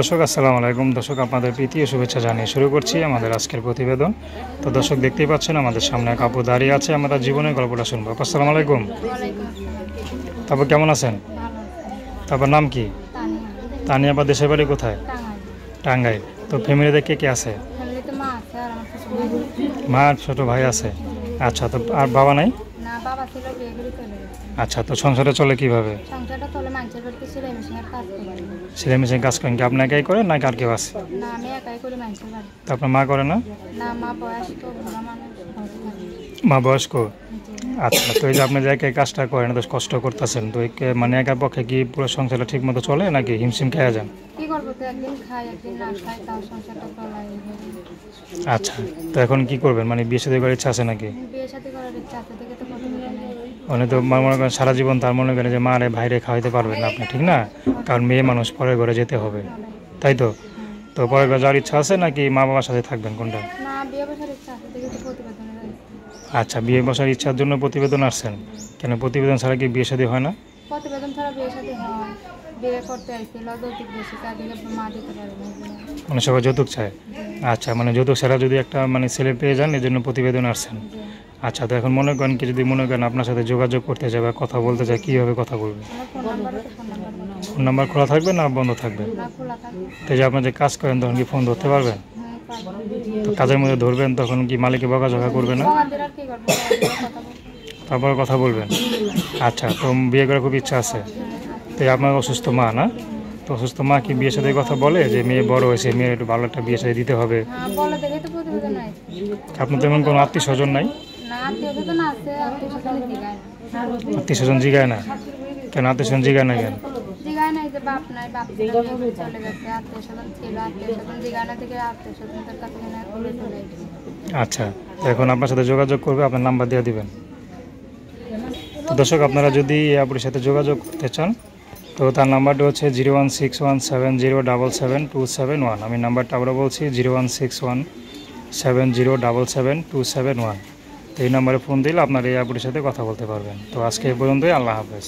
দর্শক আসসালামু আলাইকুম দর্শক আপনাদের প্রীতি শুভেচ্ছা জানিয়ে শুরু করছি আমাদের আজকের প্রতিবেদন তো দর্শক দেখতেই পাচ্ছেন আমাদের সামনে এক আপু দাঁড়িয়ে আছে আমরা জীবনের গল্পটা শুনবো আসসালামু আলাইকুম তারপর কেমন আছেন তারপর নাম কি তানিয়া বা দেশের বাড়ি কোথায় টাঙ্গাইল তো ফ্যামিলিতে কে কে আছে মা ছোট ভাই আছে আচ্ছা তো আর বাবা নাই বাবা ছিল চলে গেছে আচ্ছা তো সংসারটা চলে কিভাবে সংসারটা চলে বাড়িতে মেশিনের কাজ মেশিন কাজ করেন কি আপনি একাই করেন না কার কেউ আছে না আমি একাই করি তো আপনার মা করে না না মা বয়স্ক মানুষ মা বয়স্ক আচ্ছা তো এই যে আপনি একাই কাজটা করেন তো কষ্ট করতেছেন তো মানে একার পক্ষে কি পুরো সংসারটা ঠিক মতো চলে নাকি হিমশিম খেয়ে যান কি করবো তো একদিন খাই একদিন না খাই তাও সংসারটা আচ্ছা তো এখন কি করবেন মানে বিয়ে সাথে করার ইচ্ছা আছে নাকি বিয়ে সাথে করার ইচ্ছা আছে তো মানে তো মনে করেন সারা জীবন তার মনে করেন যে মা রে ভাইরে খাওয়াইতে পারবেন না আপনি ঠিক না কারণ মেয়ে মানুষ পরের ঘরে যেতে হবে তাই তো তো পরের ঘরে যাওয়ার ইচ্ছা আছে নাকি মা বাবার সাথে থাকবেন কোনটা আচ্ছা বিয়ে বসার ইচ্ছার জন্য প্রতিবেদন আসছেন কেন প্রতিবেদন ছাড়া কি বিয়ে সাথে হয় না মানে সবাই যৌতুক চায় আচ্ছা মানে যৌতুক ছাড়া যদি একটা মানে ছেলে পেয়ে যান এর জন্য প্রতিবেদন আসছেন আচ্ছা তো এখন মনে করেন কি যদি মনে করেন আপনার সাথে যোগাযোগ করতে চাই বা কথা বলতে চায় কীভাবে কথা বলবে ফোন নাম্বার খোলা থাকবে না বন্ধ থাকবে তো যে আপনার যে কাজ করেন তখন কি ফোন ধরতে পারবেন তো কাজের মধ্যে ধরবেন তখন কি মালিকে বকাঝকা করবে না তারপরে কথা বলবেন আচ্ছা তো বিয়ে করার খুব ইচ্ছা আছে তো আপনার অসুস্থ মা না তো অসুস্থ মা কি বিয়ের সাথে কথা বলে যে মেয়ে বড় হয়েছে মেয়ে একটু ভালো একটা বিয়ে সাথে দিতে হবে হ্যাঁ, আপনার তেমন কোনো আত্মীয় স্বজন নাই আত্মীয় স্বজন জিগায় না কেন আত্মীয় স্বজন জিগায় না কেন আচ্ছা এখন আপনার সাথে যোগাযোগ করবে আপনার নাম্বার দিয়ে দিবেন তো দর্শক আপনারা যদি আপুটির সাথে যোগাযোগ করতে চান তো তার নাম্বারটা হচ্ছে zero one six one seven zero double seven two seven one আমি নাম্বারটা আবারও বলছি zero one six one seven zero double seven two seven one এই নম্বরে ফোন দিলে আপনার এই আপুটির সাথে কথা বলতে পারবেন তো আজকে এই পর্যন্তই আল্লাহ হাফেজ